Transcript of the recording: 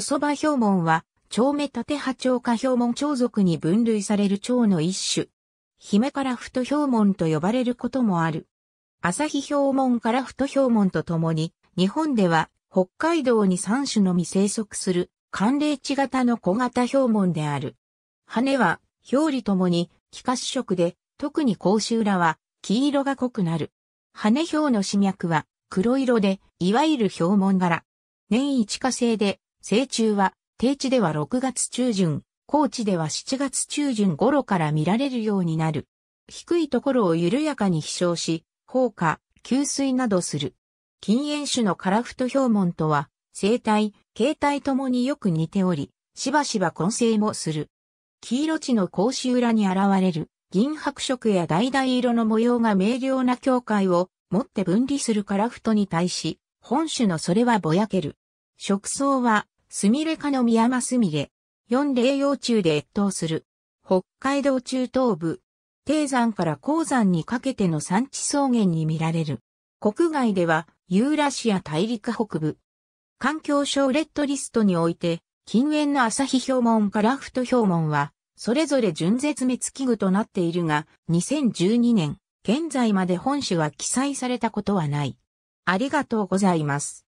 細葉標門は、蝶目縦波蝶下標門蝶族に分類される蝶の一種。姫から太標門と呼ばれることもある。朝日標門から太標門とともに、日本では北海道に3種のみ生息する寒冷地型の小型標門である。羽は表裏ともに気化主色で、特に甲州裏は黄色が濃くなる。羽標の死脈は黒色で、いわゆる標門柄。年一化成で成虫は、低地では6月中旬、高地では7月中旬頃から見られるようになる。低いところを緩やかに飛翔し、放火、吸水などする。禁煙種のカラフト表門とは、生体、形態ともによく似ており、しばしば混成もする。黄色地の格子裏に現れる、銀白色や橙色の模様が明瞭な境界を持って分離するカラフトに対し、本種のそれはぼやける。食草はスミレ科のミヤマスミレ。四霊幼虫で越冬する。北海道中東部。低山から高山にかけての山地草原に見られる。国外ではユーラシア大陸北部。環境省レッドリストにおいて、近縁の朝日氷門かラフト氷門は、それぞれ純絶滅危惧となっているが、2012年、現在まで本種は記載されたことはない。ありがとうございます。